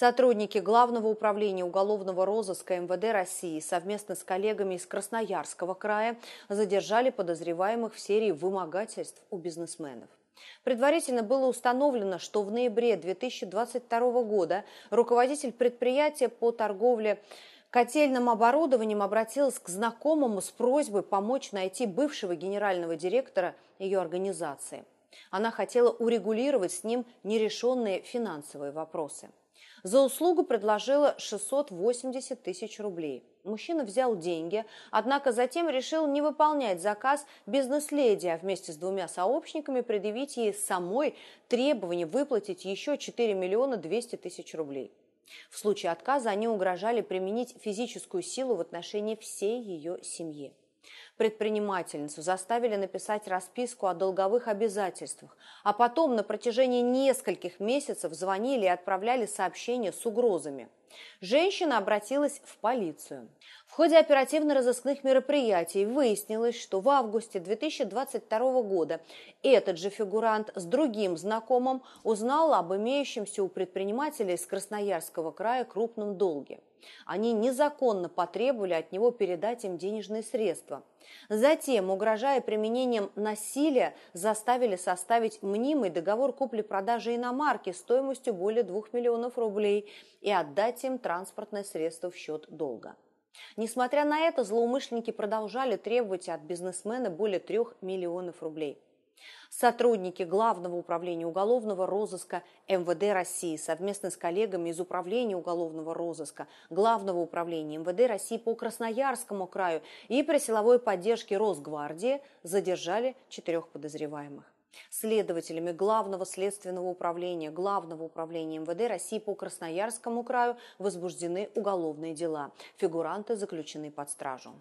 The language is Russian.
Сотрудники Главного управления уголовного розыска МВД России совместно с коллегами из Красноярского края задержали подозреваемых в серии вымогательств у бизнесменов. Предварительно было установлено, что в ноябре 2022 года руководитель предприятия по торговле котельным оборудованием обратилась к знакомому с просьбой помочь найти бывшего генерального директора ее организации. Она хотела урегулировать с ним нерешенные финансовые вопросы. За услугу предложила 680 тысяч рублей. Мужчина взял деньги, однако затем решил не выполнять заказ без наследия, а вместе с двумя сообщниками предъявить ей самой требование выплатить еще 4 миллиона 200 тысяч рублей. В случае отказа они угрожали применить физическую силу в отношении всей ее семьи. Предпринимательницу заставили написать расписку о долговых обязательствах, а потом на протяжении нескольких месяцев звонили и отправляли сообщения с угрозами. Женщина обратилась в полицию. В ходе оперативно-розыскных мероприятий выяснилось, что в августе 2022 года этот же фигурант с другим знакомым узнал об имеющемся у предпринимателя из Красноярского края крупном долге. Они незаконно потребовали от него передать им денежные средства. Затем, угрожая применением насилия, заставили составить мнимый договор купли-продажи иномарки стоимостью более 2 миллионов рублей и отдать взять им транспортное средство в счет долга. Несмотря на это, злоумышленники продолжали требовать от бизнесмена более трех миллионов рублей. Сотрудники Главного управления уголовного розыска МВД России совместно с коллегами из Управления уголовного розыска Главного управления МВД России по Красноярскому краю и при силовой поддержке Росгвардии задержали четырех подозреваемых следователями Главного следственного управления, Главного управления МВД России по Красноярскому краю возбуждены уголовные дела. Фигуранты заключены под стражу.